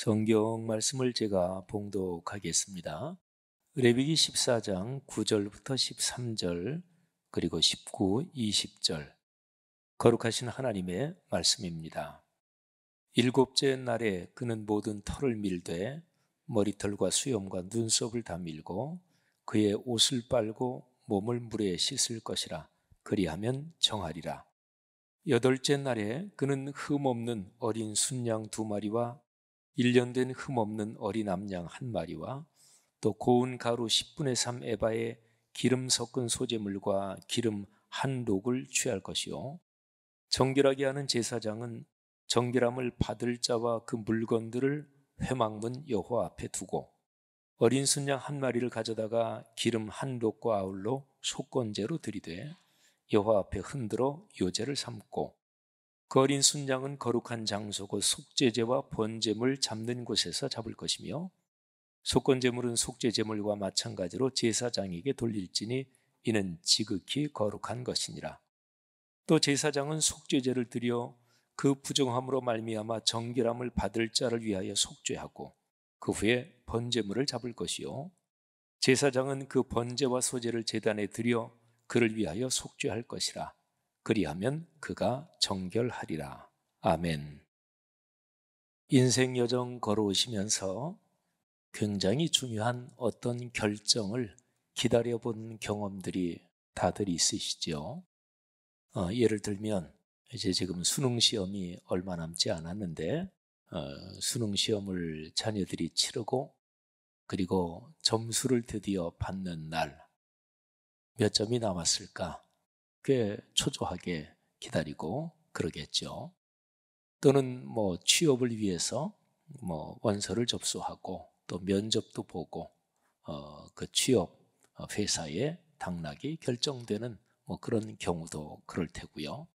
성경 말씀을 제가 봉독하겠습니다. 레위기 14장 9절부터 13절 그리고 19, 20절 거룩하신 하나님의 말씀입니다. 일곱째 날에 그는 모든 털을 밀되 머리털과 수염과 눈썹을 다 밀고 그의 옷을 빨고 몸을 물에 씻을 것이라 그리하면 정하리라. 여덟째 날에 그는 흠 없는 어린 순양 두 마리와 1년된 흠없는 어린 암양 한 마리와 또 고운 가루 10분의 3 에바에 기름 섞은 소재물과 기름 한 녹을 취할 것이요. 정결하게 하는 제사장은 정결함을 받을 자와 그 물건들을 회망문 여호와 앞에 두고 어린 순양 한 마리를 가져다가 기름 한 녹과 아울러 속건제로 들이되 여호와 앞에 흔들어 요제를 삼고 거린 순장은 거룩한 장소고 속죄제와 번제물 잡는 곳에서 잡을 것이며 속건제물은 속죄제물과 마찬가지로 제사장에게 돌릴지니 이는 지극히 거룩한 것이니라. 또 제사장은 속죄제를 드려 그 부정함으로 말미암아 정결함을 받을 자를 위하여 속죄하고 그 후에 번제물을 잡을 것이요 제사장은 그 번제와 소제를 재단에 드려 그를 위하여 속죄할 것이라 그리하면 그가 정결하리라. 아멘. 인생 여정 걸어오시면서 굉장히 중요한 어떤 결정을 기다려본 경험들이 다들 있으시죠. 어, 예를 들면 이제 지금 수능 시험이 얼마 남지 않았는데 어, 수능 시험을 자녀들이 치르고 그리고 점수를 드디어 받는 날 몇 점이 남았을까? 꽤 초조하게 기다리고 그러겠죠. 또는 뭐 취업을 위해서 뭐 원서를 접수하고 또 면접도 보고 어, 그 취업 회사의 당락이 결정되는 뭐 그런 경우도 그럴 테고요.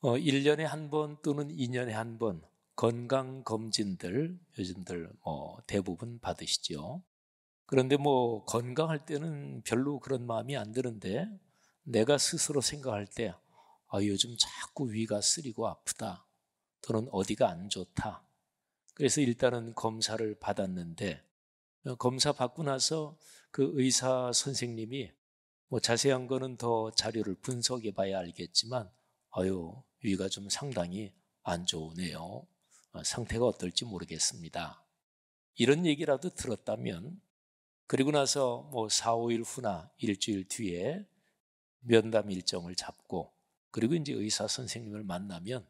어, 1년에 한 번 또는 2년에 한 번 건강 검진들 요즘들 뭐 대부분 받으시죠. 그런데 뭐 건강할 때는 별로 그런 마음이 안 드는데 내가 스스로 생각할 때 아, 요즘 자꾸 위가 쓰리고 아프다. 또는 어디가 안 좋다. 그래서 일단은 검사를 받았는데 어, 검사 받고 나서 그 의사 선생님이 뭐 자세한 거는 더 자료를 분석해 봐야 알겠지만 아유 위가 좀 상당히 안 좋으네요. 어, 상태가 어떨지 모르겠습니다. 이런 얘기라도 들었다면 그리고 나서 뭐 4, 5일 후나 일주일 뒤에 면담 일정을 잡고 그리고 이제 의사 선생님을 만나면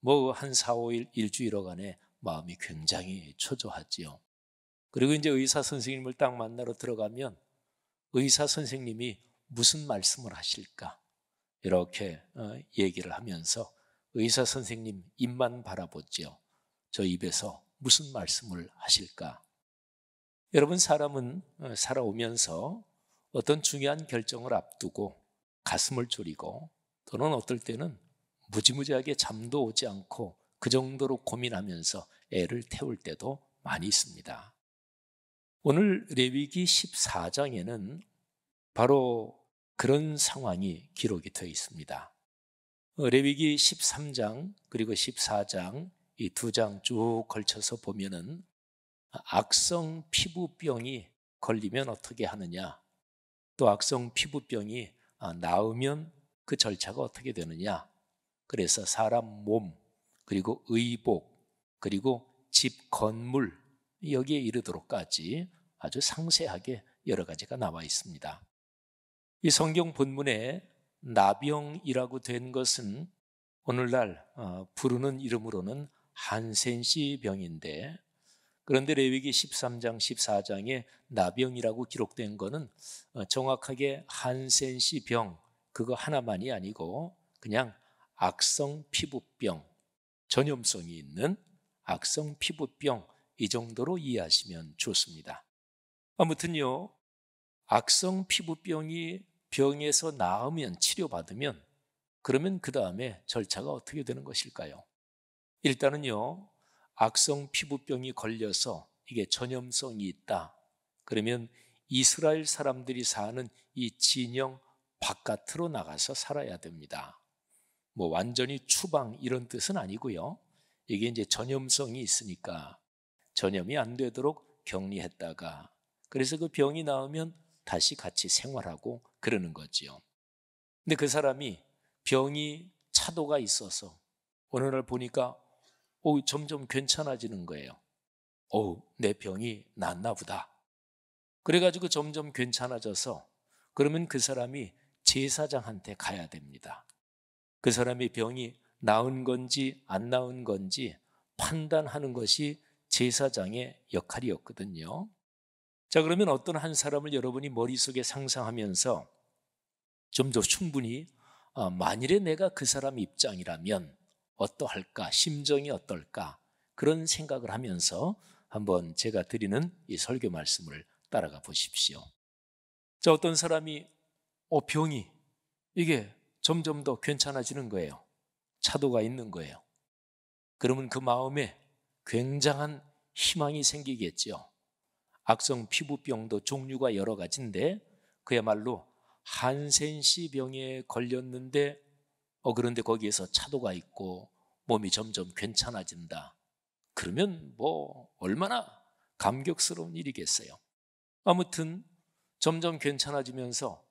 뭐 한 4, 5일, 일주일어간에 마음이 굉장히 초조하지요. 그리고 이제 의사 선생님을 딱 만나러 들어가면 의사 선생님이 무슨 말씀을 하실까? 이렇게 어, 얘기를 하면서 의사 선생님 입만 바라보지요. 저 입에서 무슨 말씀을 하실까? 여러분, 사람은 어, 살아오면서 어떤 중요한 결정을 앞두고 가슴을 졸이고 또는 어떨 때는 무지무지하게 잠도 오지 않고 그 정도로 고민하면서 애를 태울 때도 많이 있습니다. 오늘 레위기 14장에는 바로 그런 상황이 기록이 되어 있습니다. 어, 레위기 13장 그리고 14장 이 두 장 쭉 걸쳐서 보면은 악성 피부병이 걸리면 어떻게 하느냐 또 악성 피부병이 아, 나으면그 절차가 어떻게 되느냐. 그래서 사람 몸, 그리고 의복, 그리고 집 건물, 여기에 이르도록까지 아주 상세하게 여러 가지가 나와 있습니다. 이 성경 본문에 나병이라고 된 것은 오늘날 어, 부르는 이름으로는 한센시 병인데 그런데 레위기 13장 14장에 나병이라고 기록된 것은 어, 정확하게 한센시 병 그거 하나만이 아니고 그냥 악성 피부병 전염성이 있는 악성 피부병 이 정도로 이해하시면 좋습니다. 아무튼요. 악성 피부병이 병에서 나으면 치료받으면 그러면 그 다음에 절차가 어떻게 되는 것일까요? 일단은요, 악성 피부병이 걸려서 이게 전염성이 있다. 그러면 이스라엘 사람들이 사는 이 진영 바깥으로 나가서 살아야 됩니다. 뭐 완전히 추방 이런 뜻은 아니고요. 이게 이제 전염성이 있으니까 전염이 안 되도록 격리했다가 그래서 그 병이 나오면 다시 같이 생활하고 그러는 거지요. 근데 그 사람이 병이 차도가 있어서 오늘날 보니까 오, 점점 괜찮아지는 거예요. 오, 내 병이 낫나 보다. 그래가지고 점점 괜찮아져서 그러면 그 사람이 제사장한테 가야 됩니다. 그 사람이 병이 나은 건지 안 나은 건지 판단하는 것이 제사장의 역할이었거든요. 자, 그러면 어떤 한 사람을 여러분이 머릿속에 상상하면서 좀 더 충분히 아, 만일에 내가 그 사람 입장이라면 어떠할까? 심정이 어떨까? 그런 생각을 하면서 한번 제가 드리는 이 설교 말씀을 따라가 보십시오. 자, 어떤 사람이 어 병이 이게 점점 더 괜찮아지는 거예요. 차도가 있는 거예요. 그러면 그 마음에 굉장한 희망이 생기겠죠. 악성 피부병도 종류가 여러 가지인데 그야말로 한센시 병에 걸렸는데 어, 그런데 거기에서 차도가 있고 몸이 점점 괜찮아진다. 그러면 뭐 얼마나 감격스러운 일이겠어요. 아무튼 점점 괜찮아지면서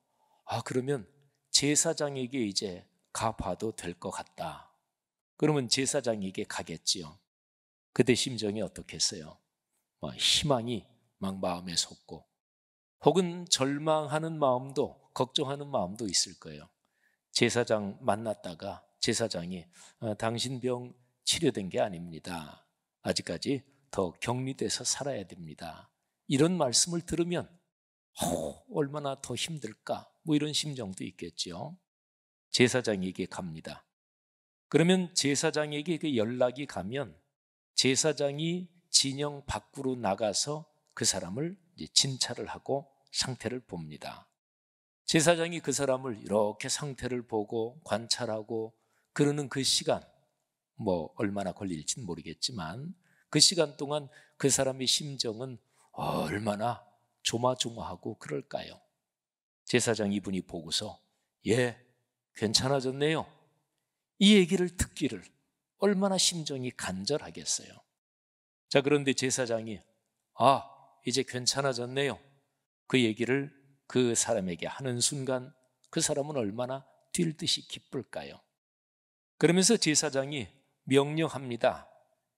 아, 그러면 제사장에게 이제 가봐도 될 것 같다. 그러면 제사장에게 가겠지요. 그때 심정이 어떻겠어요? 막 뭐 희망이 막 마음에 솟고 혹은 절망하는 마음도 걱정하는 마음도 있을 거예요. 제사장 만났다가 제사장이 어, 당신 병 치료된 게 아닙니다. 아직까지 더 격리돼서 살아야 됩니다. 이런 말씀을 들으면 어, 얼마나 더 힘들까 뭐 이런 심정도 있겠지요. 제사장에게 갑니다. 그러면 제사장에게 그 연락이 가면 제사장이 진영 밖으로 나가서 그 사람을 진찰을 하고 상태를 봅니다. 제사장이 그 사람을 이렇게 상태를 보고 관찰하고 그러는 그 시간, 뭐 얼마나 걸릴지는 모르겠지만 그 시간 동안 그 사람의 심정은 얼마나 조마조마하고 그럴까요? 제사장 이분이 보고서 예, 괜찮아졌네요. 이 얘기를 듣기를 얼마나 심정이 간절하겠어요. 자, 그런데 제사장이 아, 이제 괜찮아졌네요. 그 얘기를 그 사람에게 하는 순간 그 사람은 얼마나 뛸 듯이 기쁠까요? 그러면서 제사장이 명령합니다.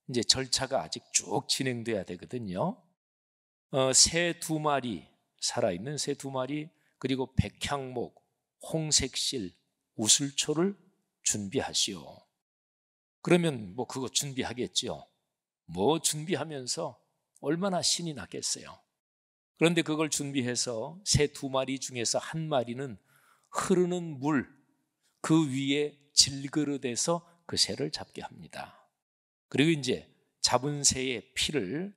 이제 절차가 아직 쭉 진행돼야 되거든요. 어, 새두 마리 살아있는 새 두 마리 그리고 백향목, 홍색실, 우슬초를 준비하시오. 그러면 뭐 그거 준비하겠지요. 뭐 준비하면서 얼마나 신이 나겠어요. 그런데 그걸 준비해서 새 두 마리 중에서 한 마리는 흐르는 물, 그 위에 질그릇에서 그 새를 잡게 합니다. 그리고 이제 잡은 새의 피를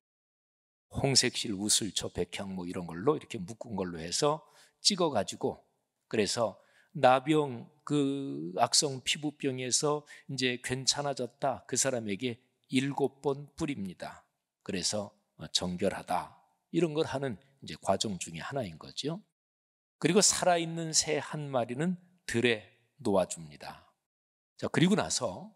홍색실, 우슬초, 백향 뭐 이런 걸로 이렇게 묶은 걸로 해서 찍어가지고 그래서 나병 그 악성 피부병에서 이제 괜찮아졌다 그 사람에게 일곱 번 뿌립니다. 그래서 어, 정결하다 이런 걸 하는 이제 과정 중의 하나인 거죠. 그리고 살아있는 새 한 마리는 들에 놓아줍니다. 자, 그리고 나서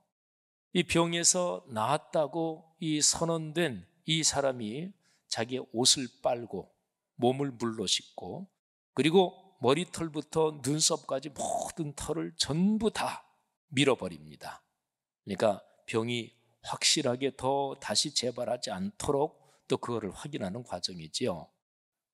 이 병에서 나았다고 이 선언된 이 사람이 자기의 옷을 빨고 몸을 물로 씻고 그리고 머리털부터 눈썹까지 모든 털을 전부 다 밀어버립니다. 그러니까 병이 확실하게 더 다시 재발하지 않도록 또 그거를 확인하는 과정이지요.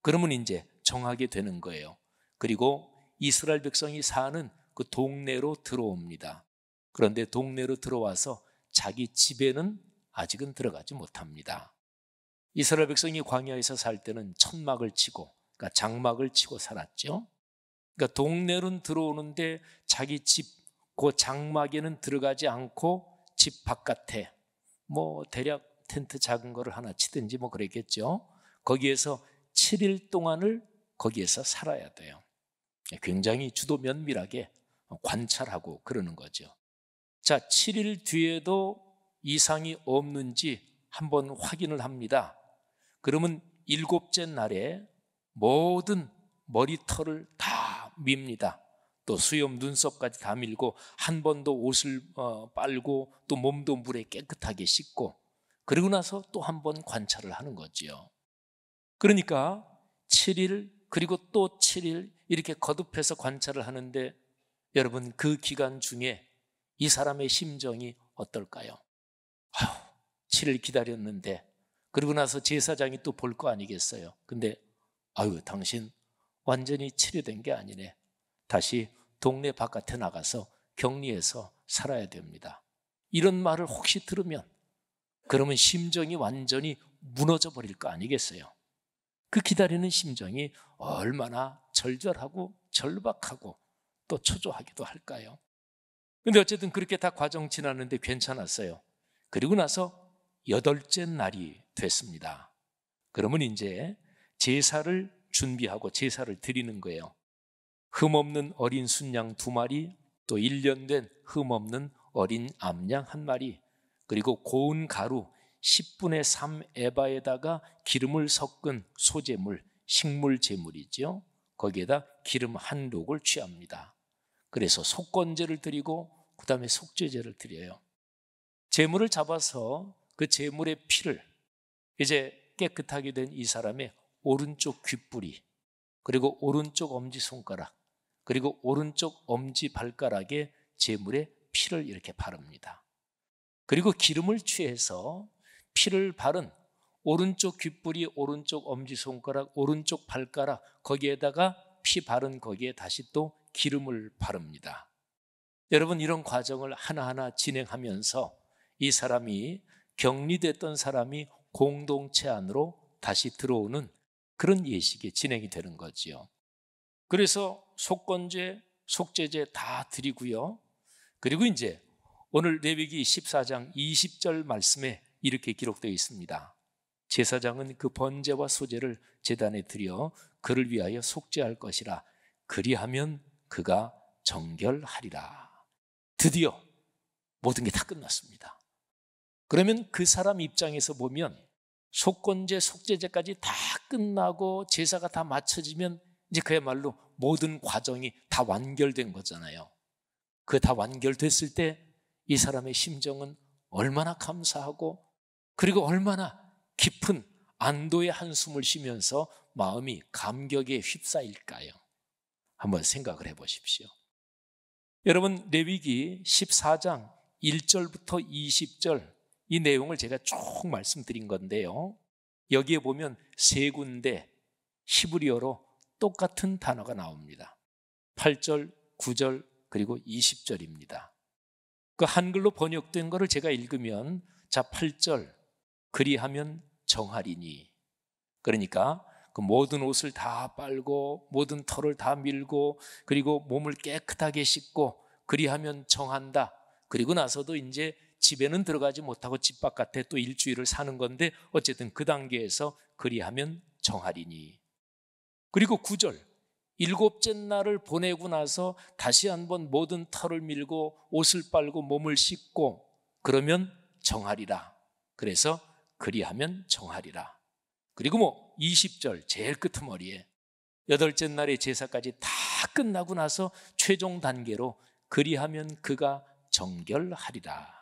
그러면 이제 정하게 되는 거예요. 그리고 이스라엘 백성이 사는 그 동네로 들어옵니다. 그런데 동네로 들어와서 자기 집에는 아직은 들어가지 못합니다. 이스라엘 백성이 광야에서 살 때는 천막을 치고 그러니까 장막을 치고 살았죠. 그러니까 동네는 들어오는데 자기 집 그 장막에는 들어가지 않고 집 바깥에 뭐 대략 텐트 작은 거를 하나 치든지 뭐 그랬겠죠. 거기에서 7일 동안을 거기에서 살아야 돼요. 굉장히 주도 면밀하게 관찰하고 그러는 거죠. 자, 7일 뒤에도 이상이 없는지 한번 확인을 합니다. 그러면 일곱째 날에 모든 머리털을 다 밉니다. 또 수염 눈썹까지 다 밀고 한 번도 옷을 어, 빨고 또 몸도 물에 깨끗하게 씻고 그리고 나서 또 한번 관찰을 하는 거지요. 그러니까 7일 그리고 또 7일 이렇게 거듭해서 관찰을 하는데 여러분 그 기간 중에 이 사람의 심정이 어떨까요? 아휴, 7일 기다렸는데 그러고 나서 제사장이 또 볼 거 아니겠어요. 근데 아유 당신 완전히 치료된 게 아니네. 다시 동네 바깥에 나가서 격리해서 살아야 됩니다. 이런 말을 혹시 들으면 그러면 심정이 완전히 무너져 버릴 거 아니겠어요. 그 기다리는 심정이 얼마나 절절하고 절박하고 또 초조하기도 할까요? 근데 어쨌든 그렇게 다 과정 지나는데 괜찮았어요. 그리고 나서 여덟째 날이 됐습니다. 그러면 이제 제사를 준비하고 제사를 드리는 거예요. 흠없는 어린 순양 두 마리, 또 1년 된 흠없는 어린 암양 한 마리, 그리고 고운 가루 10분의 3 에바에다가 기름을 섞은 소재물, 식물 재물이죠 거기에다 기름 한 녹을 취합니다. 그래서 속건제를 드리고 그 다음에 속죄제를 드려요. 재물을 잡아서 그 재물의 피를 이제 깨끗하게 된 이 사람의 오른쪽 귓뿌리 그리고 오른쪽 엄지손가락 그리고 오른쪽 엄지발가락에 재물의 피를 이렇게 바릅니다. 그리고 기름을 취해서 피를 바른 오른쪽 귓불이 오른쪽 엄지손가락 오른쪽 발가락 거기에다가 피 바른 거기에 다시 또 기름을 바릅니다. 여러분 이런 과정을 하나하나 진행하면서 이 사람이 격리됐던 사람이 공동체 안으로 다시 들어오는 그런 예식이 진행이 되는 거지요. 그래서 속건제, 속제제 다 드리고요. 그리고 이제 오늘 레위기 14장 20절 말씀에 이렇게 기록되어 있습니다. 제사장은 그 번제와 소제를 재단에 드려 그를 위하여 속죄할 것이라 그리하면 그가 정결하리라. 드디어 모든 게 다 끝났습니다. 그러면 그 사람 입장에서 보면 속건제, 속죄제까지 다 끝나고 제사가 다 마쳐지면 이제 그야말로 모든 과정이 다 완결된 거잖아요. 그 다 완결됐을 때 이 사람의 심정은 얼마나 감사하고 그리고 얼마나 깊은 안도의 한숨을 쉬면서 마음이 감격에 휩싸일까요? 한번 생각을 해 보십시오. 여러분, 레위기 14장 1절부터 20절 이 내용을 제가 쭉 말씀드린 건데요. 여기에 보면 세 군데 히브리어로 똑같은 단어가 나옵니다. 8절, 9절, 그리고 20절입니다. 그 한글로 번역된 것을 제가 읽으면 자, 8절. 그리하면 정하리니. 그러니까 그 모든 옷을 다 빨고 모든 털을 다 밀고 그리고 몸을 깨끗하게 씻고 그리하면 정한다. 그리고 나서도 이제 집에는 들어가지 못하고 집 바깥에 또 일주일을 사는 건데 어쨌든 그 단계에서 그리하면 정하리니. 그리고 구절 일곱째 날을 보내고 나서 다시 한번 모든 털을 밀고 옷을 빨고 몸을 씻고 그러면 정하리라. 그래서 그리하면 정하리라. 그리고 뭐 20절 제일 끝머리에 여덟째 날에 제사까지 다 끝나고 나서 최종 단계로 그리하면 그가 정결하리라.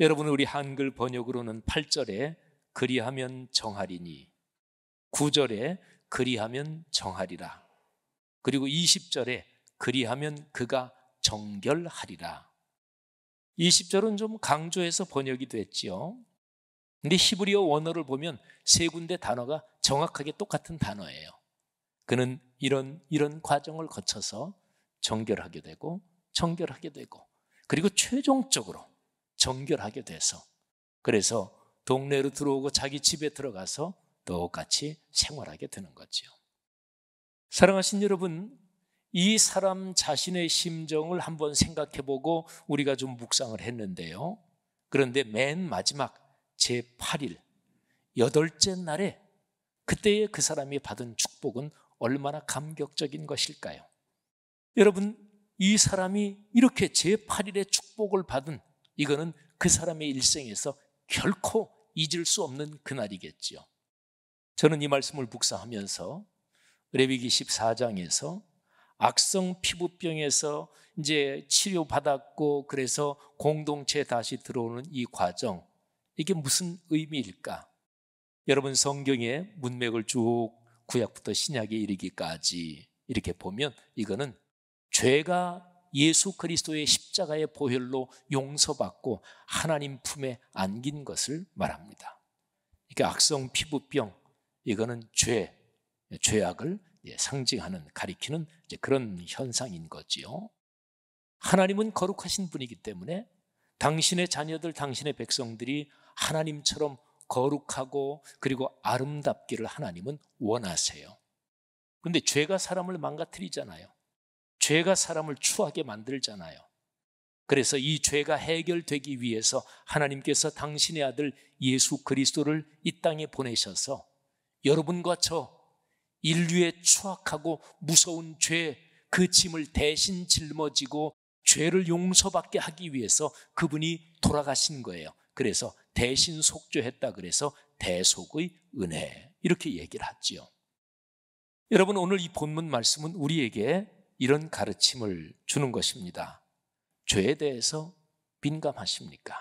여러분 우리 한글 번역으로는 8절에 그리하면 정하리니 9절에 그리하면 정하리라. 그리고 20절에 그리하면 그가 정결하리라. 20절은 좀 강조해서 번역이 됐지요. 근데 히브리어 원어를 보면 세 군데 단어가 정확하게 똑같은 단어예요. 그는 이런 이런 과정을 거쳐서 정결하게 되고 정결하게 되고 그리고 최종적으로 정결하게 돼서 그래서 동네로 들어오고 자기 집에 들어가서 똑같이 생활하게 되는 거지요. 사랑하신 여러분, 이 사람 자신의 심정을 한번 생각해 보고 우리가 좀 묵상을 했는데요. 그런데 맨 마지막 제8일 여덟째 날에 그때에 그 사람이 받은 축복은 얼마나 감격적인 것일까요? 여러분 이 사람이 이렇게 제8일의 축복을 받은 이거는 그 사람의 일생에서 결코 잊을 수 없는 그날이겠지요. 저는 이 말씀을 묵상하면서 레위기 14장에서 악성 피부병에서 이제 치료받았고 그래서 공동체 다시 들어오는 이 과정 이게 무슨 의미일까? 여러분 성경의 문맥을 쭉 구약부터 신약에 이르기까지 이렇게 보면 이거는 죄가 예수 그리스도의 십자가의 보혈로 용서받고 하나님 품에 안긴 것을 말합니다. 그러 그러니까 악성 피부병 이거는 죄, 죄악을 상징하는 가리키는 그런 현상인 거지요. 하나님은 거룩하신 분이기 때문에 당신의 자녀들, 당신의 백성들이 하나님처럼 거룩하고 그리고 아름답기를 하나님은 원하세요. 근데 죄가 사람을 망가뜨리잖아요. 죄가 사람을 추하게 만들잖아요. 그래서 이 죄가 해결되기 위해서 하나님께서 당신의 아들 예수 그리스도를 이 땅에 보내셔서 여러분과 저 인류의 추악하고 무서운 죄 그 짐을 대신 짊어지고 죄를 용서받게 하기 위해서 그분이 돌아가신 거예요. 그래서 대신 속죄했다 그래서 대속의 은혜 이렇게 얘기를 하지요. 여러분 오늘 이 본문 말씀은 우리에게 이런 가르침을 주는 것입니다. 죄에 대해서 민감하십니까?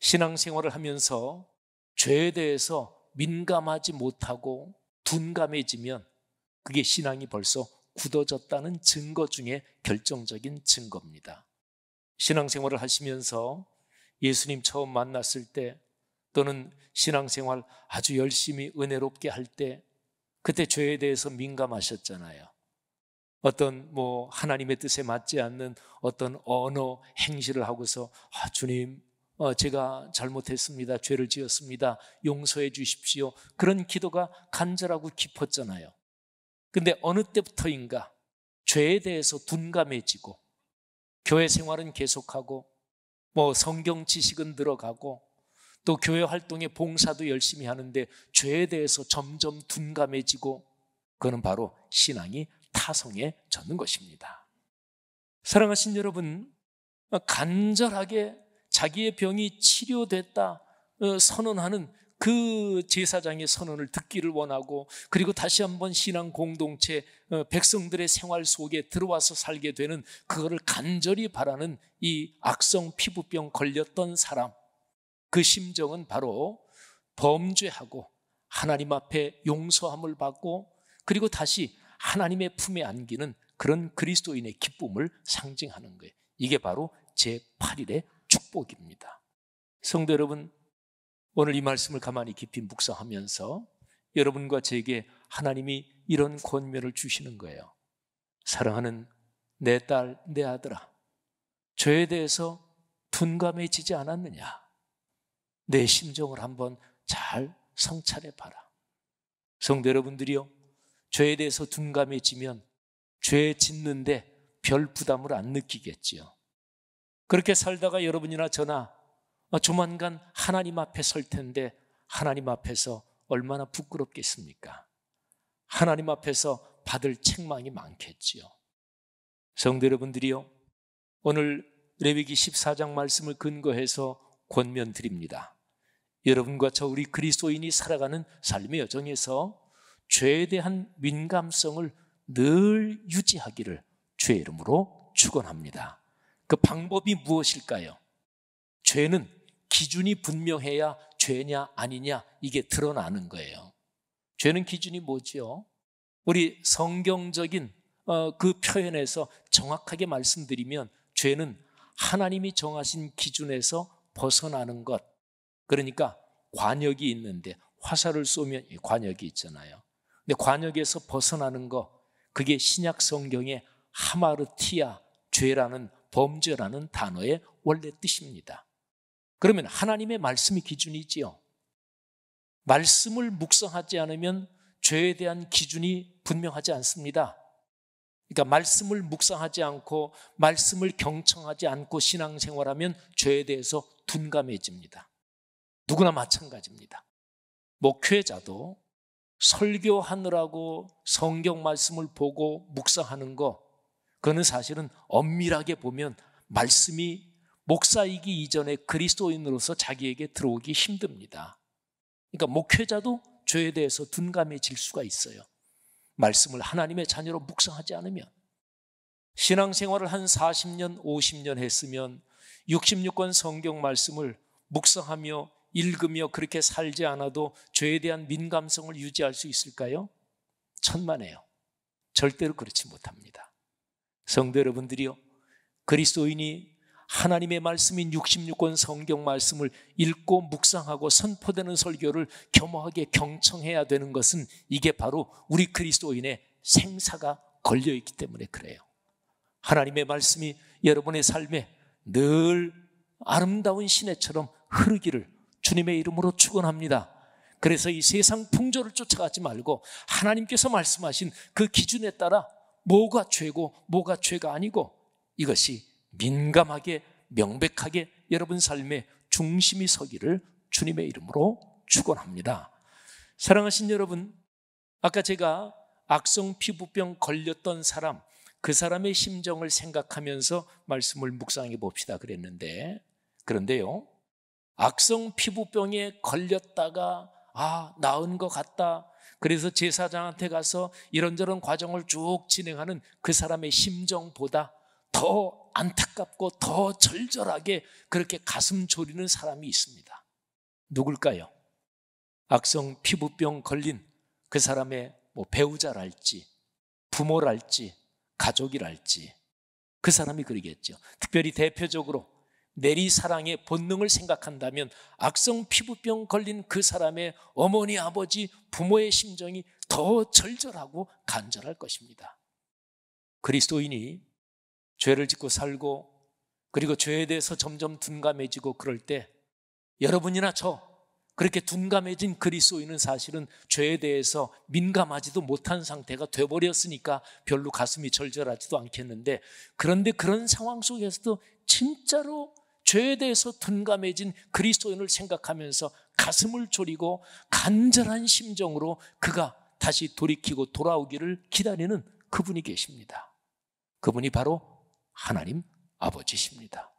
신앙생활을 하면서 죄에 대해서 민감하지 못하고 둔감해지면 그게 신앙이 벌써 굳어졌다는 증거 중에 결정적인 증거입니다. 신앙생활을 하시면서 예수님 처음 만났을 때 또는 신앙생활 아주 열심히 은혜롭게 할 때 그때 죄에 대해서 민감하셨잖아요. 어떤 뭐 하나님의 뜻에 맞지 않는 어떤 언어 행실을 하고서 아 주님 어, 제가 잘못했습니다. 죄를 지었습니다. 용서해 주십시오. 그런 기도가 간절하고 깊었잖아요. 근데 어느 때부터인가 죄에 대해서 둔감해지고 교회 생활은 계속하고 뭐 성경 지식은 들어가고 또 교회 활동에 봉사도 열심히 하는데 죄에 대해서 점점 둔감해지고 그거는 바로 신앙이 타성에 젖는 것입니다. 사랑하신 여러분, 간절하게 자기의 병이 치료됐다 어, 선언하는 그 제사장의 선언을 듣기를 원하고 그리고 다시 한번 신앙 공동체 어, 백성들의 생활 속에 들어와서 살게 되는 그거를 간절히 바라는 이 악성 피부병 걸렸던 사람 그 심정은 바로 범죄하고 하나님 앞에 용서함을 받고 그리고 다시 하나님의 품에 안기는 그런 그리스도인의 기쁨을 상징하는 거예요. 이게 바로 제8일의 축복입니다. 성도 여러분, 오늘 이 말씀을 가만히 깊이 묵상하면서 여러분과 제게 하나님이 이런 권면을 주시는 거예요. 사랑하는 내 딸, 내 아들아, 죄에 대해서 둔감해지지 않았느냐? 내 심정을 한번 잘 성찰해 봐라. 성도 여러분들이요, 죄에 대해서 둔감해지면 죄 짓는데 별 부담을 안 느끼겠지요. 그렇게 살다가 여러분이나 저나 어, 조만간 하나님 앞에 설 텐데 하나님 앞에서 얼마나 부끄럽겠습니까? 하나님 앞에서 받을 책망이 많겠지요. 성도 여러분들이요. 오늘 레위기 14장 말씀을 근거해서 권면 드립니다. 여러분과 저 우리 그리스도인이 살아가는 삶의 여정에서 죄에 대한 민감성을 늘 유지하기를 주의 이름으로 축원합니다. 그 방법이 무엇일까요? 죄는 기준이 분명해야 죄냐 아니냐 이게 드러나는 거예요. 죄는 기준이 뭐지요? 우리 성경적인 어, 그 표현에서 정확하게 말씀드리면 죄는 하나님이 정하신 기준에서 벗어나는 것. 그러니까 관역이 있는데 화살을 쏘면 관역이 있잖아요. 근데 관역에서 벗어나는 거 그게 신약 성경의 하마르티아 죄라는 범죄라는 단어의 원래 뜻입니다. 그러면 하나님의 말씀이 기준이 있지요. 말씀을 묵상하지 않으면 죄에 대한 기준이 분명하지 않습니다. 그러니까 말씀을 묵상하지 않고 말씀을 경청하지 않고 신앙생활하면 죄에 대해서 둔감해집니다. 누구나 마찬가지입니다. 목회자도 설교하느라고 성경 말씀을 보고 묵상하는 거, 그거는 사실은 엄밀하게 보면 말씀이 목사이기 이전에 그리스도인으로서 자기에게 들어오기 힘듭니다. 그러니까 목회자도 죄에 대해서 둔감해질 수가 있어요. 말씀을 하나님의 자녀로 묵상하지 않으면 신앙생활을 한 40년, 50년 했으면 66권 성경 말씀을 묵상하며 읽으며 그렇게 살지 않아도 죄에 대한 민감성을 유지할 수 있을까요? 천만에요. 절대로 그렇지 못합니다. 성도 여러분들이요. 그리스도인이 하나님의 말씀인 66권 성경 말씀을 읽고 묵상하고 선포되는 설교를 겸허하게 경청해야 되는 것은 이게 바로 우리 그리스도인의 생사가 걸려 있기 때문에 그래요. 하나님의 말씀이 여러분의 삶에 늘 아름다운 시내처럼 흐르기를 주님의 이름으로 축원합니다. 그래서 이 세상 풍조를 쫓아가지 말고 하나님께서 말씀하신 그 기준에 따라 뭐가 죄고 뭐가 죄가 아니고 이것이 민감하게 명백하게 여러분 삶의 중심이 서기를 주님의 이름으로 축원합니다. 사랑하신 여러분, 아까 제가 악성 피부병 걸렸던 사람, 그 사람의 심정을 생각하면서 말씀을 묵상해 봅시다 그랬는데 그런데요. 악성 피부병에 걸렸다가 아, 나은 것 같다. 그래서 제사장한테 가서 이런저런 과정을 쭉 진행하는 그 사람의 심정보다 더 안타깝고 더 절절하게 그렇게 가슴 졸이는 사람이 있습니다. 누굴까요? 악성 피부병 걸린 그 사람의 뭐 배우자랄지, 부모랄지, 가족이랄지, 그 사람이 그러겠죠. 특별히 대표적으로 내리 사랑의 본능을 생각한다면 악성 피부병 걸린 그 사람의 어머니, 아버지, 부모의 심정이 더 절절하고 간절할 것입니다. 그리스도인이 죄를 짓고 살고 그리고 죄에 대해서 점점 둔감해지고 그럴 때 여러분이나 저 그렇게 둔감해진 그리스도인은 사실은 죄에 대해서 민감하지도 못한 상태가 되어버렸으니까 별로 가슴이 절절하지도 않겠는데 그런데 그런 상황 속에서도 진짜로 죄에 대해서 둔감해진 그리스도인을 생각하면서 가슴을 졸이고 간절한 심정으로 그가 다시 돌이키고 돌아오기를 기다리는 그분이 계십니다. 그분이 바로 하나님 아버지십니다.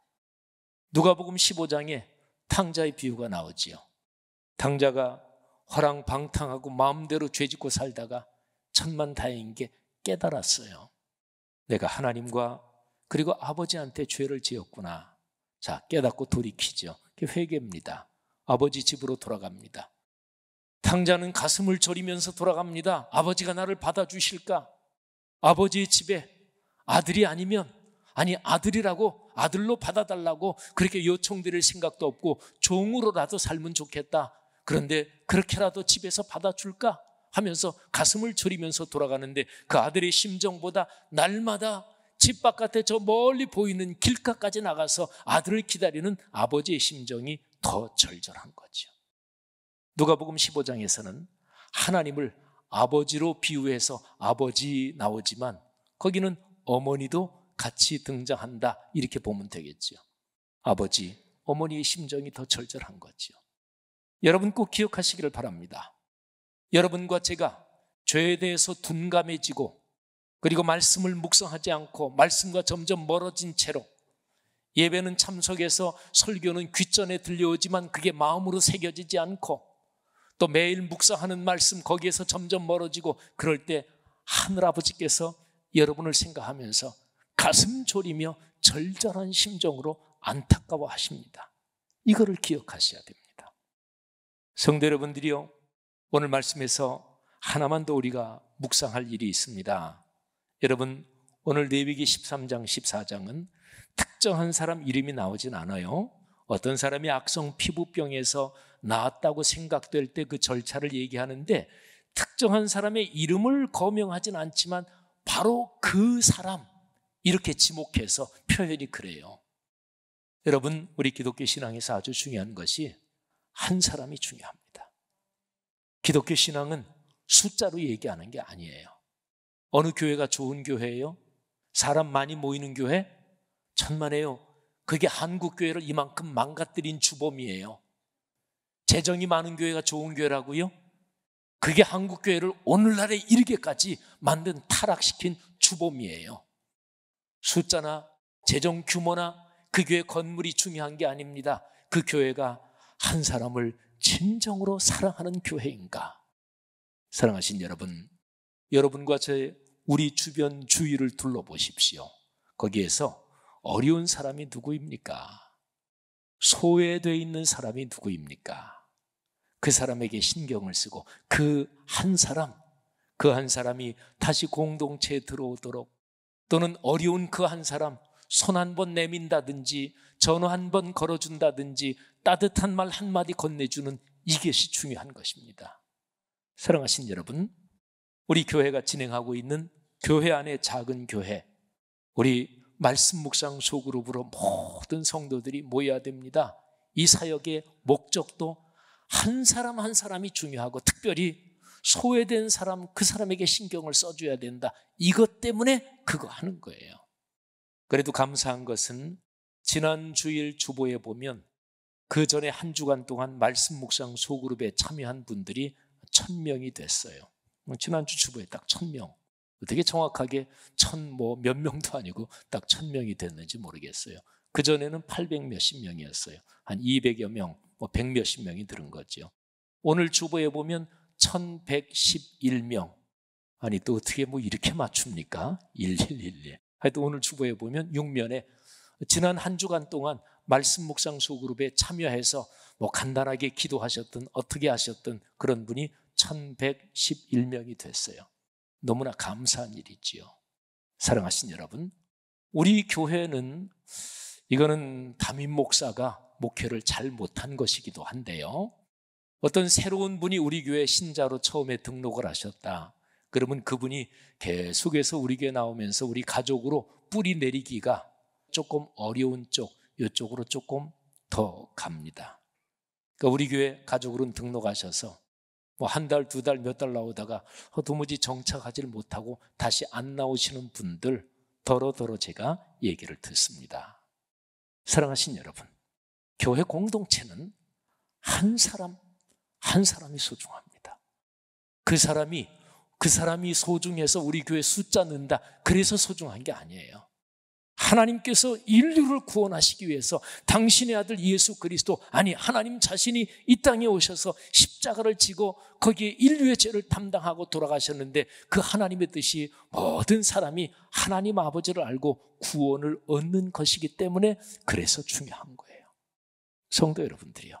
누가복음 15장에 탕자의 비유가 나오지요. 탕자가 허랑방탕하고 마음대로 죄짓고 살다가 천만 다행인 게 깨달았어요. 내가 하나님과 그리고 아버지한테 죄를 지었구나. 자, 깨닫고 돌이키죠. 그게 회개입니다. 아버지 집으로 돌아갑니다. 탕자는 가슴을 졸이면서 돌아갑니다. 아버지가 나를 받아주실까? 아버지의 집에 아들이 아니면 아니 아들이라고 아들로 받아달라고 그렇게 요청드릴 생각도 없고 종으로라도 살면 좋겠다. 그런데 그렇게라도 집에서 받아줄까? 하면서 가슴을 졸이면서 돌아가는데 그 아들의 심정보다 날마다 집 바깥에 저 멀리 보이는 길가까지 나가서 아들을 기다리는 아버지의 심정이 더 절절한 거죠. 누가복음 15장에서는 하나님을 아버지로 비유해서 아버지 나오지만 거기는 어머니도 같이 등장한다. 이렇게 보면 되겠죠. 아버지, 어머니의 심정이 더 절절한 거지요. 여러분 꼭 기억하시기를 바랍니다. 여러분과 제가 죄에 대해서 둔감해지고 그리고 말씀을 묵상하지 않고 말씀과 점점 멀어진 채로 예배는 참석해서 설교는 귀전에 들려오지만 그게 마음으로 새겨지지 않고 또 매일 묵상하는 말씀 거기에서 점점 멀어지고 그럴 때 하늘 아버지께서 여러분을 생각하면서 가슴 졸이며 절절한 심정으로 안타까워하십니다. 이거를 기억하셔야 됩니다. 성도 여러분들이요. 오늘 말씀에서 하나만 더 우리가 묵상할 일이 있습니다. 여러분 오늘 레위기 13장 14장은 특정한 사람 이름이 나오진 않아요. 어떤 사람이 악성 피부병에서 나았다고 생각될 때 그 절차를 얘기하는데 특정한 사람의 이름을 거명하진 않지만 바로 그 사람 이렇게 지목해서 표현이 그래요. 여러분, 우리 기독교 신앙에서 아주 중요한 것이 한 사람이 중요합니다. 기독교 신앙은 숫자로 얘기하는 게 아니에요. 어느 교회가 좋은 교회예요? 사람 많이 모이는 교회? 천만에요. 그게 한국교회를 이만큼 망가뜨린 주범이에요. 재정이 많은 교회가 좋은 교회라고요? 그게 한국교회를 오늘날에 이르게까지 만든 타락시킨 주범이에요. 숫자나 재정 규모나 그 교회 건물이 중요한 게 아닙니다. 그 교회가 한 사람을 진정으로 사랑하는 교회인가? 사랑하신 여러분, 여러분과 제 우리 주변 주위를 둘러보십시오. 거기에서 어려운 사람이 누구입니까? 소외되어 있는 사람이 누구입니까? 그 사람에게 신경을 쓰고 그 한 사람, 그 한 사람이 다시 공동체에 들어오도록 또는 어려운 그 한 사람 손 한 번 내민다든지 전화 한 번 걸어준다든지 따뜻한 말 한마디 건네주는 이것이 중요한 것입니다. 사랑하신 여러분, 우리 교회가 진행하고 있는 교회 안의 작은 교회, 우리 말씀 묵상 소그룹으로 모든 성도들이 모여야 됩니다. 이 사역의 목적도 한 사람 한 사람이 중요하고 특별히 소외된 사람, 그 사람에게 신경을 써줘야 된다. 이것 때문에 그거 하는 거예요. 그래도 감사한 것은 지난 주일 주보에 보면 그 전에 한 주간 동안 말씀 묵상 소그룹에 참여한 분들이 천 명이 됐어요. 지난주 주보에 딱 천 명. 어떻게 정확하게 천 뭐 몇 명도 아니고 딱 천 명이 됐는지 모르겠어요. 그전에는 800 몇십 명이었어요. 한 200여 명, 뭐100 몇십 명이 들은 거죠. 오늘 주보에 보면 1111명. 아니, 또 어떻게 뭐 이렇게 맞춥니까? 1111. 하여튼 오늘 주보에 보면 6면에 지난 한 주간 동안 말씀 묵상 소그룹에 참여해서 뭐 간단하게 기도하셨던 어떻게 하셨던 그런 분이 1111명이 됐어요. 너무나 감사한 일이지요. 사랑하신 여러분, 우리 교회는 이거는 담임 목사가 목회를 잘 못한 것이기도 한데요. 어떤 새로운 분이 우리 교회 신자로 처음에 등록을 하셨다. 그러면 그분이 계속해서 우리 교회 나오면서 우리 가족으로 뿌리 내리기가 조금 어려운 쪽, 이쪽으로 조금 더 갑니다. 그러니까 우리 교회 가족으로 등록하셔서 뭐 한 달, 두 달, 몇 달 나오다가 도무지 정착하지 를 못하고 다시 안 나오시는 분들 더러더러 제가 얘기를 듣습니다. 사랑하신 여러분, 교회 공동체는 한 사람 한 사람이 소중합니다. 그 사람이 그 사람이 소중해서 우리 교회 숫자 는다. 그래서 소중한 게 아니에요. 하나님께서 인류를 구원하시기 위해서 당신의 아들 예수 그리스도, 아니, 하나님 자신이 이 땅에 오셔서 십자가를 지고 거기에 인류의 죄를 담당하고 돌아가셨는데 그 하나님의 뜻이 모든 사람이 하나님 아버지를 알고 구원을 얻는 것이기 때문에 그래서 중요한 거예요. 성도 여러분들이요.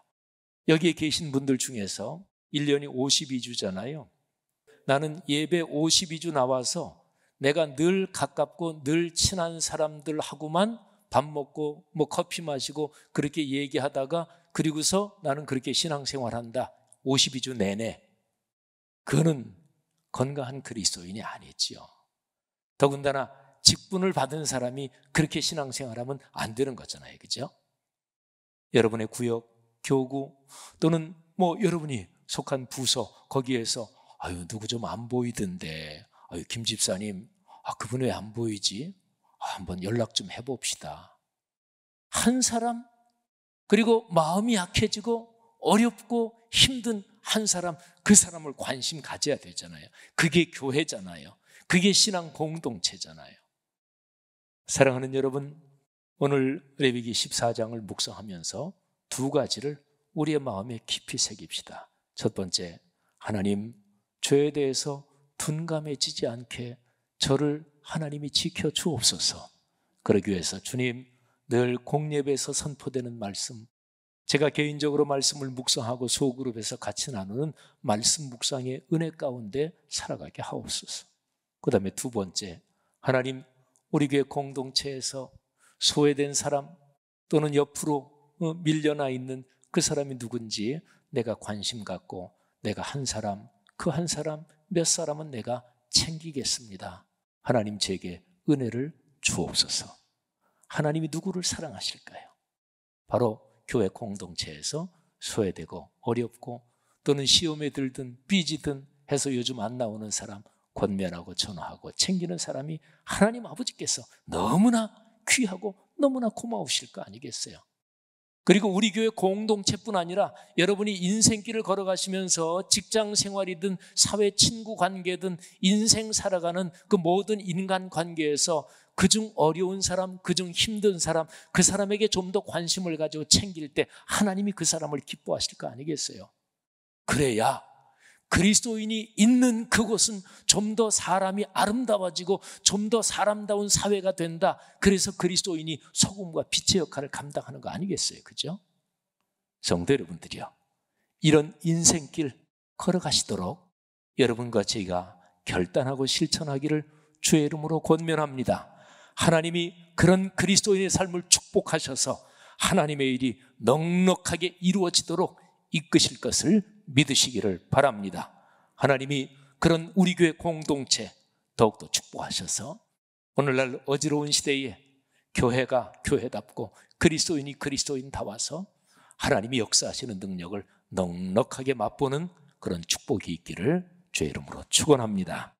여기에 계신 분들 중에서 1년이 52주잖아요. 나는 예배 52주 나와서 내가 늘 가깝고 늘 친한 사람들하고만 밥 먹고 뭐 커피 마시고 그렇게 얘기하다가 그리고서 나는 그렇게 신앙생활 한다. 52주 내내. 그는 건강한 그리스도인이 아니지요. 더군다나 직분을 받은 사람이 그렇게 신앙생활하면 안 되는 거잖아요. 그죠? 여러분의 구역 교구 또는 뭐 여러분이 속한 부서 거기에서 아유 누구 좀 안 보이던데 아유 김 집사님 아 그분 왜 안 보이지? 아, 한번 연락 좀 해봅시다. 한 사람 그리고 마음이 약해지고 어렵고 힘든 한 사람 그 사람을 관심 가져야 되잖아요. 그게 교회잖아요. 그게 신앙 공동체잖아요. 사랑하는 여러분, 오늘 레위기 14장을 묵상하면서 두 가지를 우리의 마음에 깊이 새깁시다. 첫 번째, 하나님, 죄에 대해서 둔감해지지 않게 저를 하나님이 지켜 주옵소서. 그러기 위해서 주님, 늘공예에서 선포되는 말씀, 제가 개인적으로 말씀을 묵상하고 소그룹에서 같이 나누는 말씀 묵상의 은혜 가운데 살아가게 하옵소서. 그 다음에 두 번째, 하나님, 우리 교회 공동체에서 소외된 사람 또는 옆으로 어, 밀려나 있는 그 사람이 누군지 내가 관심 갖고 내가 한 사람, 그 한 사람, 몇 사람은 내가 챙기겠습니다. 하나님 제게 은혜를 주옵소서. 하나님이 누구를 사랑하실까요? 바로 교회 공동체에서 소외되고 어렵고 또는 시험에 들든 삐지든 해서 요즘 안 나오는 사람 권면하고 전화하고 챙기는 사람이 하나님 아버지께서 너무나 귀하고 너무나 고마우실 거 아니겠어요? 그리고 우리 교회 공동체뿐 아니라 여러분이 인생길을 걸어가시면서 직장 생활이든 사회 친구 관계든 인생 살아가는 그 모든 인간 관계에서 그 중 어려운 사람, 그 중 힘든 사람, 그 사람에게 좀 더 관심을 가지고 챙길 때 하나님이 그 사람을 기뻐하실 거 아니겠어요? 그래야 그리스도인이 있는 그곳은 좀 더 사람이 아름다워지고 좀 더 사람다운 사회가 된다. 그래서 그리스도인이 소금과 빛의 역할을 감당하는 거 아니겠어요? 그죠? 성도 여러분들이요. 이런 인생길 걸어가시도록 여러분과 제가 결단하고 실천하기를 주의 이름으로 권면합니다. 하나님이 그런 그리스도인의 삶을 축복하셔서 하나님의 일이 넉넉하게 이루어지도록 이끄실 것을 믿으시기를 바랍니다. 하나님이 그런 우리 교회 공동체 더욱더 축복하셔서 오늘날 어지러운 시대에 교회가 교회답고 그리스도인이 그리스도인다와서 하나님이 역사하시는 능력을 넉넉하게 맛보는 그런 축복이 있기를 주의 이름으로 축원합니다.